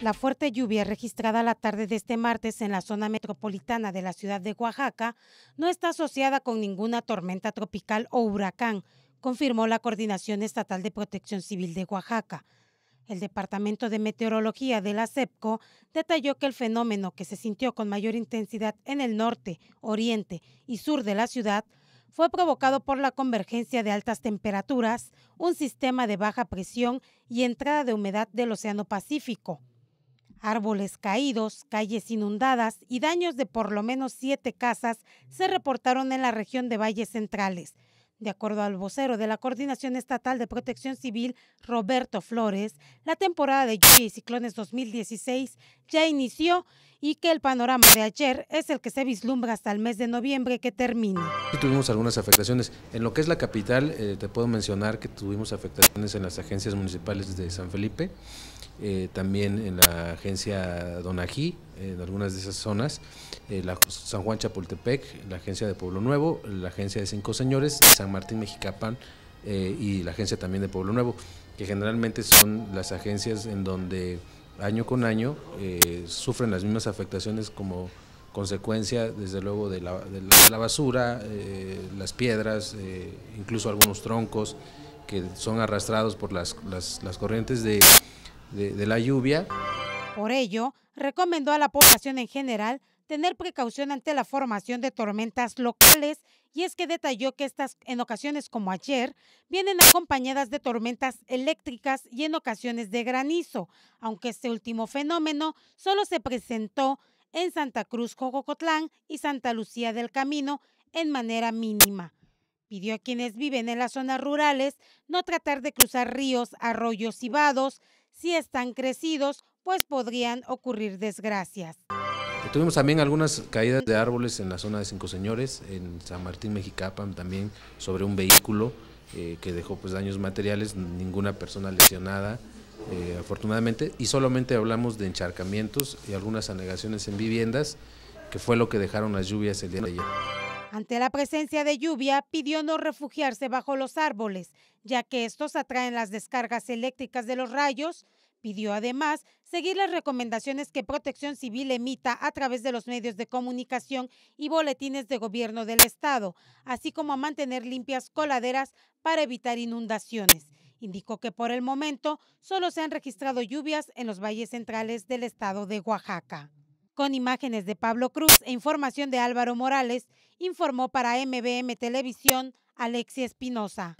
La fuerte lluvia registrada la tarde de este martes en la zona metropolitana de la ciudad de Oaxaca no está asociada con ninguna tormenta tropical o huracán, confirmó la Coordinación Estatal de Protección Civil de Oaxaca. El Departamento de Meteorología de la CEPCO detalló que el fenómeno que se sintió con mayor intensidad en el norte, oriente y sur de la ciudad fue provocado por la convergencia de altas temperaturas, un sistema de baja presión y entrada de humedad del Océano Pacífico. Árboles caídos, calles inundadas y daños de por lo menos siete casas se reportaron en la región de Valles Centrales. De acuerdo al vocero de la Coordinación Estatal de Protección Civil, Roberto Flores, la temporada de lluvias y ciclones 2016 ya inició y que el panorama de ayer es el que se vislumbra hasta el mes de noviembre que termina. tuvimos algunas afectaciones. En lo que es la capital, eh, te puedo mencionar que tuvimos afectaciones en las agencias municipales de San Felipe, eh, también en la agencia Donají, en algunas de esas zonas, eh, la San Juan Chapultepec, la agencia de Pueblo Nuevo, la agencia de Cinco Señores, San Martín Mexicapan eh, y la agencia también de Pueblo Nuevo, que generalmente son las agencias en donde año con año eh, sufren las mismas afectaciones como consecuencia, desde luego, de la, basura, las piedras, incluso algunos troncos que son arrastrados por las, las corrientes de, la lluvia. Por ello, recomendó a la población en general tener precaución ante la formación de tormentas locales y es que detalló que estas en ocasiones como ayer vienen acompañadas de tormentas eléctricas y en ocasiones de granizo, aunque este último fenómeno solo se presentó en Santa Cruz, Jococotlán y Santa Lucía del Camino en manera mínima. Pidió a quienes viven en las zonas rurales no tratar de cruzar ríos, arroyos y vados, si están crecidos, pues podrían ocurrir desgracias. Eh, tuvimos también algunas caídas de árboles en la zona de Cinco Señores, en San Martín Mexicapan también sobre un vehículo eh, que dejó pues daños materiales, ninguna persona lesionada eh, afortunadamente y solamente hablamos de encharcamientos y algunas anegaciones en viviendas que fue lo que dejaron las lluvias el día de ayer. Ante la presencia de lluvia, pidió no refugiarse bajo los árboles, ya que estos atraen las descargas eléctricas de los rayos. Pidió además seguir las recomendaciones que Protección Civil emita a través de los medios de comunicación y boletines de gobierno del Estado, así como a mantener limpias coladeras para evitar inundaciones. Indicó que por el momento solo se han registrado lluvias en los valles centrales del estado de Oaxaca. Con imágenes de Pablo Cruz e información de Álvaro Morales, informó para MBM Televisión Alexia Espinosa.